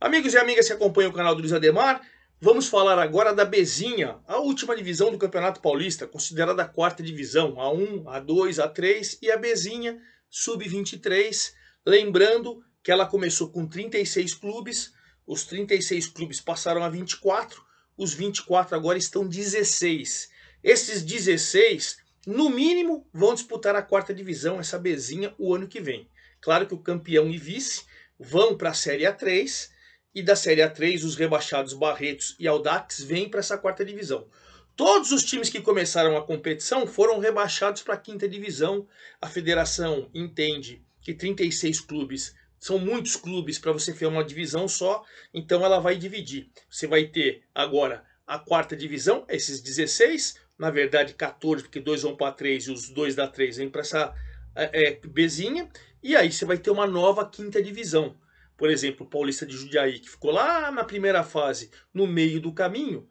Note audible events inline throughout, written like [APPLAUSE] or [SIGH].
Amigos e amigas que acompanham o canal do Luiz Ademar, vamos falar agora da Bezinha, a última divisão do Campeonato Paulista, considerada a quarta divisão, A1, A2, A3 e a Bezinha Sub-23. Lembrando que ela começou com 36 clubes, os 36 clubes passaram a 24, os 24 agora estão 16. Esses 16, no mínimo, vão disputar a quarta divisão, essa Bezinha, o ano que vem. Claro que o campeão e vice vão para a Série A3, e da Série A3, os rebaixados Barretos e Aldax vêm para essa quarta divisão. Todos os times que começaram a competição foram rebaixados para a quinta divisão. A federação entende que 36 clubes são muitos clubes para você ter uma divisão só, então ela vai dividir. Você vai ter agora a quarta divisão, esses 16, na verdade 14, porque dois vão para 3 e os dois da 3 vêm para essa é, bezinha, e aí você vai ter uma nova quinta divisão por exemplo, o Paulista de Judiaí, que ficou lá na primeira fase, no meio do caminho,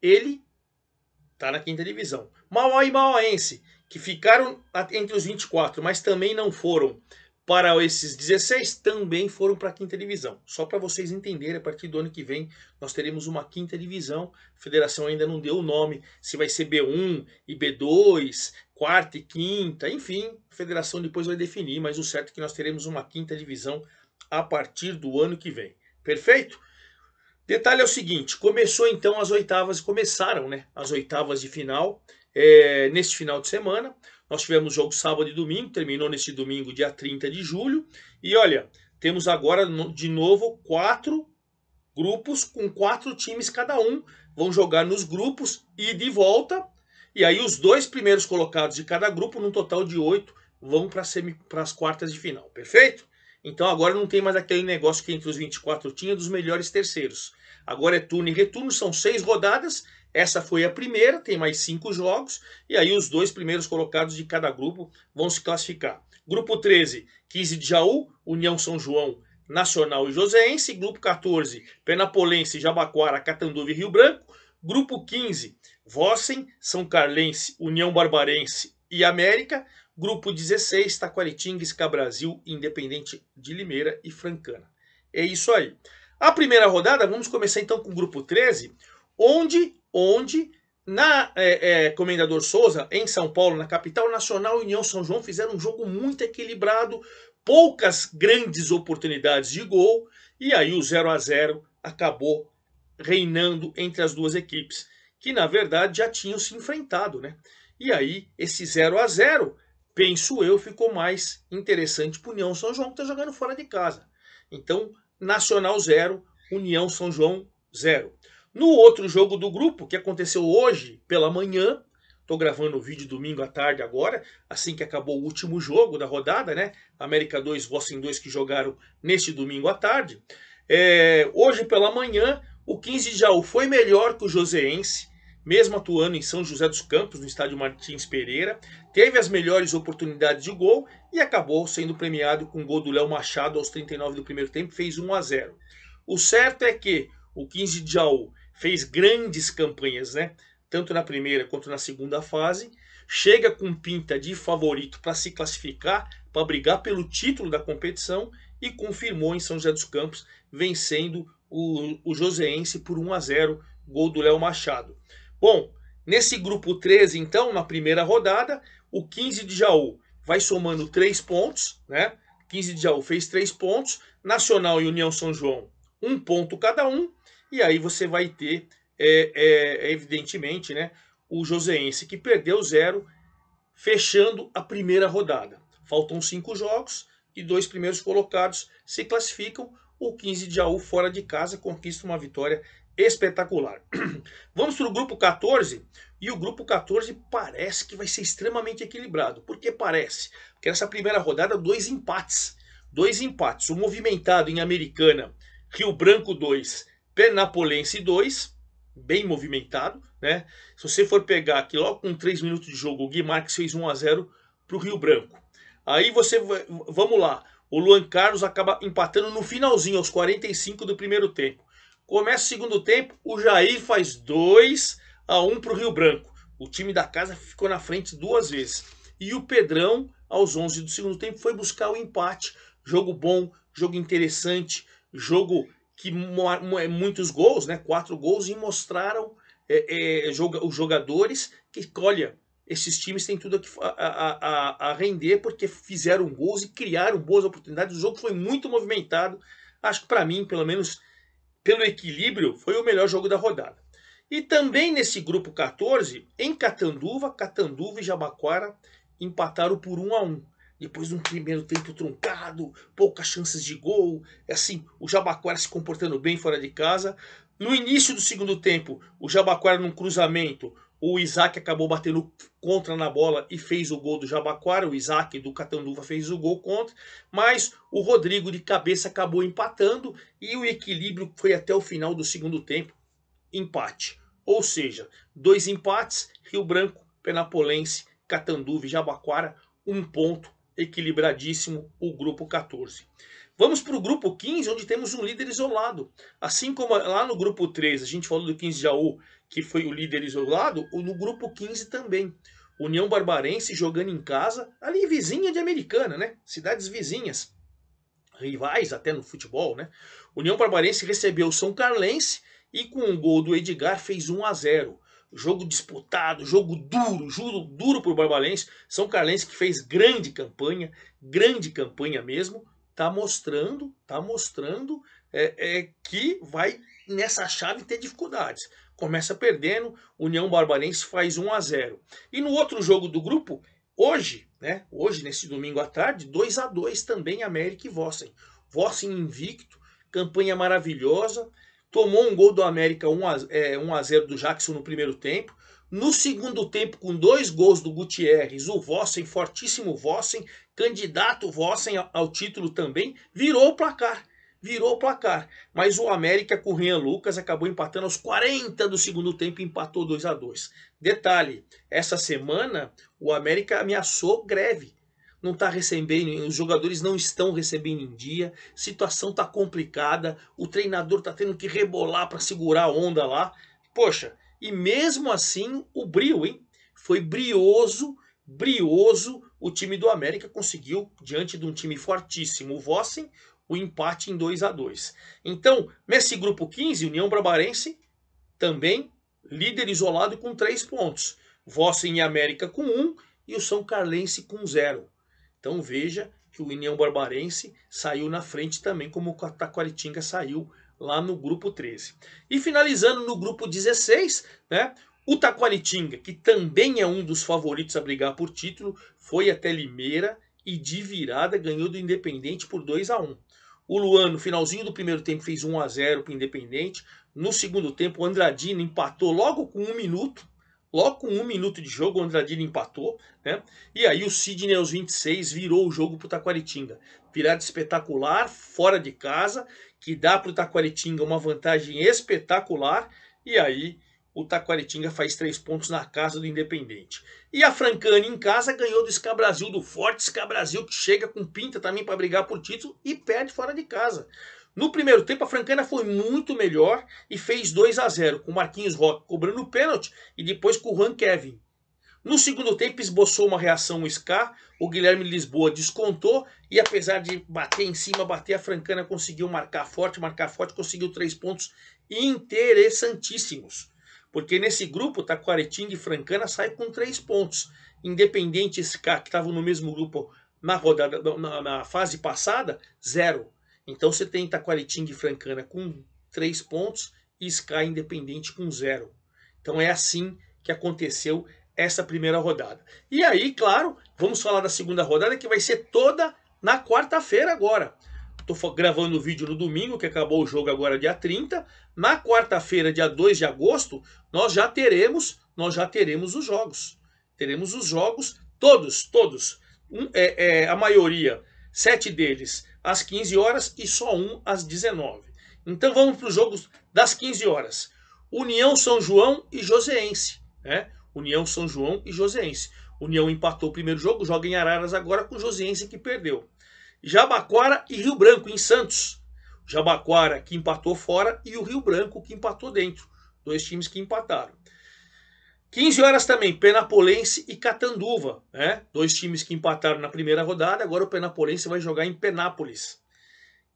ele está na quinta divisão. Mauá e Mauaense, que ficaram entre os 24, mas também não foram para esses 16, também foram para a quinta divisão. Só para vocês entenderem, a partir do ano que vem nós teremos uma quinta divisão. A federação ainda não deu o nome, se vai ser B1 e B2, quarta e quinta, enfim, a federação depois vai definir, mas o certo é que nós teremos uma quinta divisão a partir do ano que vem. Perfeito? Detalhe é o seguinte: começou então as oitavas, começaram né, as oitavas de final é, neste final de semana. Nós tivemos jogo sábado e domingo, terminou neste domingo, dia 30 de julho. E olha, temos agora de novo quatro grupos com quatro times cada um. Vão jogar nos grupos e de volta. E aí os dois primeiros colocados de cada grupo, num total de oito, vão para as quartas de final, perfeito? Então agora não tem mais aquele negócio que entre os 24 tinha dos melhores terceiros. Agora é turno e retorno, são seis rodadas. Essa foi a primeira, tem mais cinco jogos. E aí os dois primeiros colocados de cada grupo vão se classificar. Grupo 13, 15 de Jaú, União São João, Nacional e Joséense. Grupo 14, Penapolense, Jabaquara, Catanduva e Rio Branco. Grupo 15, Vossen, São Carlense, União Barbarense e América. Grupo 16, Taquaritinga, Ska Brasil, Independente de Limeira e Francana. É isso aí. A primeira rodada, vamos começar então com o grupo 13, onde, onde na é, é, Comendador Souza, em São Paulo, na capital nacional, União São João fizeram um jogo muito equilibrado, poucas grandes oportunidades de gol, e aí o 0 a 0 acabou reinando entre as duas equipes, que na verdade já tinham se enfrentado, né? E aí esse 0 a 0 penso eu, ficou mais interessante para União São João, que está jogando fora de casa. Então, Nacional 0, União São João 0. No outro jogo do grupo, que aconteceu hoje pela manhã, estou gravando o vídeo domingo à tarde agora, assim que acabou o último jogo da rodada, né? América 2, Boston 2, que jogaram neste domingo à tarde. É, hoje pela manhã, o 15 de Jaú foi melhor que o Joseense, mesmo atuando em São José dos Campos, no estádio Martins Pereira, teve as melhores oportunidades de gol e acabou sendo premiado com o gol do Léo Machado aos 39 do primeiro tempo, fez 1 a 0. O certo é que o 15 de Jaú fez grandes campanhas, né? Tanto na primeira quanto na segunda fase, chega com pinta de favorito para se classificar, para brigar pelo título da competição e confirmou em São José dos Campos, vencendo o, o Joseense por 1 a 0, gol do Léo Machado. Bom, nesse grupo 13, então, na primeira rodada, o 15 de Jaú vai somando 3 pontos, né? 15 de Jaú fez 3 pontos, Nacional e União São João, um ponto cada um, e aí você vai ter, é, é, é, evidentemente, né, o Joseense que perdeu zero, fechando a primeira rodada. Faltam cinco jogos e dois primeiros colocados se classificam. O 15 de Jaú fora de casa conquista uma vitória espetacular. [CLEARS THROAT] Vamos para o grupo 14, e o grupo 14 parece que vai ser extremamente equilibrado. Por que parece? Porque nessa primeira rodada, dois empates. Dois empates. O movimentado em Americana, Rio Branco 2, Penapolense 2, bem movimentado, né? Se você for pegar aqui logo com 3 minutos de jogo, o Guimarães fez 1 a 0 para o Rio Branco. Aí você, vai, vamos lá, o Luan Carlos acaba empatando no finalzinho, aos 45 do primeiro tempo. Começa o segundo tempo, o Jair faz 2 a 1 um para o Rio Branco. O time da casa ficou na frente duas vezes. E o Pedrão, aos 11 do segundo tempo, foi buscar o empate. Jogo bom, jogo interessante, jogo que é muitos gols, né? Quatro gols e mostraram é, é, joga, os jogadores que, olha, esses times têm tudo a, a, a, render porque fizeram gols e criaram boas oportunidades. O jogo foi muito movimentado. Acho que para mim, pelo menos, pelo equilíbrio, foi o melhor jogo da rodada. E também nesse grupo 14, em Catanduva, Catanduva e Jabaquara empataram por 1 a 1 depois de um primeiro tempo truncado, poucas chances de gol, é assim, o Jabaquara se comportando bem fora de casa. No início do segundo tempo, o Jabaquara num cruzamento, o Isaac acabou batendo contra na bola e fez o gol do Jabaquara. O Isaac do Catanduva fez o gol contra. Mas o Rodrigo de cabeça acabou empatando e o equilíbrio foi até o final do segundo tempo. Empate. Ou seja, dois empates, Rio Branco, Penapolense, Catanduva e Jabaquara, um ponto equilibradíssimo, o grupo 14. Vamos para o grupo 15, onde temos um líder isolado. Assim como lá no grupo 13 a gente falou do 15 de Jaú, que foi o líder isolado, no grupo 15 também. União Barbarense jogando em casa, ali vizinha de Americana, né? Cidades vizinhas, rivais até no futebol, né? União Barbarense recebeu o São Carlense e com um gol do Edgar fez 1 a 0. Jogo disputado, jogo duro, jogo duro por Barbarense. São Carlense que fez grande campanha, grande campanha mesmo, tá mostrando, tá mostrando é, é, que vai nessa chave ter dificuldades. Começa perdendo, União Barbarense faz 1 a 0. E no outro jogo do grupo, hoje, né, hoje nesse domingo à tarde, 2 a 2 também América e Vossen. Vossen invicto, campanha maravilhosa, tomou um gol do América 1 a, é, 1 a 0 do Jackson no primeiro tempo. No segundo tempo, com dois gols do Gutierrez, o Vossen, fortíssimo Vossen, candidato Vossen ao título também, virou o placar virou o placar. Mas o América com o Rian Lucas acabou empatando aos 40 do segundo tempo e empatou 2 a 2 Detalhe, essa semana o América ameaçou greve. Não está recebendo, os jogadores não estão recebendo em dia, situação está complicada, o treinador está tendo que rebolar para segurar a onda lá. Poxa, e mesmo assim o brilho, hein? Foi brioso, brioso o time do América conseguiu, diante de um time fortíssimo, o Vossen, o empate em 2 a 2 Então, nesse grupo 15, União Brabarense também líder isolado com 3 pontos. Vossen e América com 1 um, e o São Carlense com 0. Então veja que o União Barbarense saiu na frente também, como o Taquaritinga saiu lá no grupo 13. E finalizando no grupo 16, né? O Taquaritinga, que também é um dos favoritos a brigar por título, foi até Limeira e de virada ganhou do Independente por 2 a 1 O Luan, no finalzinho do primeiro tempo, fez 1 a 0 para o Independente. No segundo tempo, o Andradino empatou logo com um minuto. Logo com um minuto de jogo, o Andradino empatou. Né? E aí o Sidney, aos 26, virou o jogo para o Taquaritinga. Virada espetacular, fora de casa, que dá para o Taquaritinga uma vantagem espetacular. E aí o Taquaritinga faz três pontos na casa do Independente. E a Francana em casa ganhou do Ska Brasil, do forte Ska Brasil, que chega com pinta também para brigar por título e perde fora de casa. No primeiro tempo, a Francana foi muito melhor e fez 2 a 0 com o Marquinhos Rock cobrando o pênalti e depois com o Juan Kevin. No segundo tempo, esboçou uma reação o Ska, o Guilherme Lisboa descontou e apesar de bater em cima, bater, a Francana conseguiu marcar forte, marcar forte, conseguiu três pontos interessantíssimos. Porque nesse grupo, Taquaretinga e Francana sai com três pontos. Independente esse que estava no mesmo grupo na rodada na, na, fase passada, zero. Então você tem Taquaritinga e Francana com três pontos e Sk Independente com zero. Então é assim que aconteceu essa primeira rodada. E aí, claro, vamos falar da segunda rodada que vai ser toda na quarta-feira agora estou gravando o vídeo no domingo, que acabou o jogo agora dia 30. Na quarta-feira, dia 2 de agosto, nós já teremos, nós já teremos os jogos. Teremos os jogos, todos, todos. Um, é, é, a maioria, sete deles às 15 horas e só um às 19. Então vamos para os jogos das 15 horas. União São João e Joséense. Né? União São João e Joséense. União empatou o primeiro jogo, joga em Araras agora com o Joséense que perdeu. Jabaquara e Rio Branco, em Santos. Jabaquara que empatou fora e o Rio Branco que empatou dentro. Dois times que empataram. 15 horas também, Penapolense e Catanduva. Né? Dois times que empataram na primeira rodada, agora o Penapolense vai jogar em Penápolis.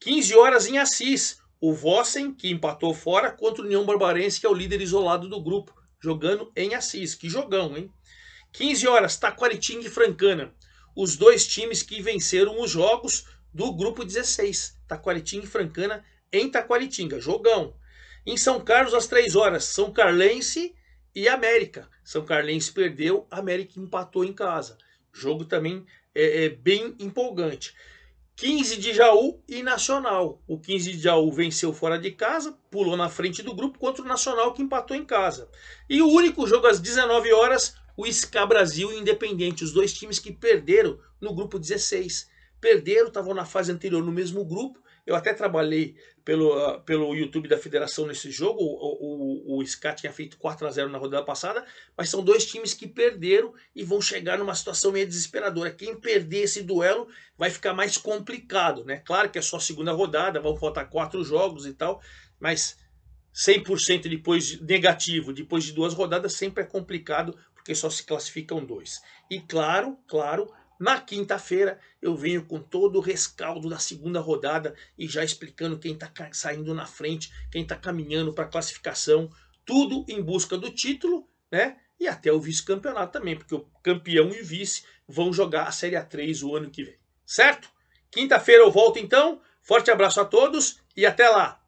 15 horas em Assis, o Vossen, que empatou fora, contra o União Barbarense, que é o líder isolado do grupo, jogando em Assis. Que jogão, hein? 15 horas, Taquaritinga e Francana os dois times que venceram os jogos do grupo 16, Taquaritinga e Francana em Taquaritinga, jogão. Em São Carlos às 3 horas, São Carlense e América. São Carlense perdeu, América empatou em casa. Jogo também é, é bem empolgante. 15 de Jaú e Nacional. O 15 de Jaú venceu fora de casa, pulou na frente do grupo contra o Nacional que empatou em casa. E o único jogo às 19 horas, o SCA Brasil e o Independente, os dois times que perderam no grupo 16. Perderam, estavam na fase anterior no mesmo grupo. Eu até trabalhei pelo, uh, pelo YouTube da federação nesse jogo. O, o, o tinha feito 4 a 0 na rodada passada, mas são dois times que perderam e vão chegar numa situação meio desesperadora. Quem perder esse duelo vai ficar mais complicado, né? Claro que é só a segunda rodada, vão faltar quatro jogos e tal, mas 100% depois negativo, depois de duas rodadas, sempre é complicado porque só se classificam dois. E claro, claro, na quinta-feira eu venho com todo o rescaldo da segunda rodada e já explicando quem está saindo na frente, quem está caminhando para a classificação, tudo em busca do título, né? E até o vice-campeonato também, porque o campeão e o vice vão jogar a Série A3 o ano que vem, certo? Quinta-feira eu volto então. Forte abraço a todos e até lá!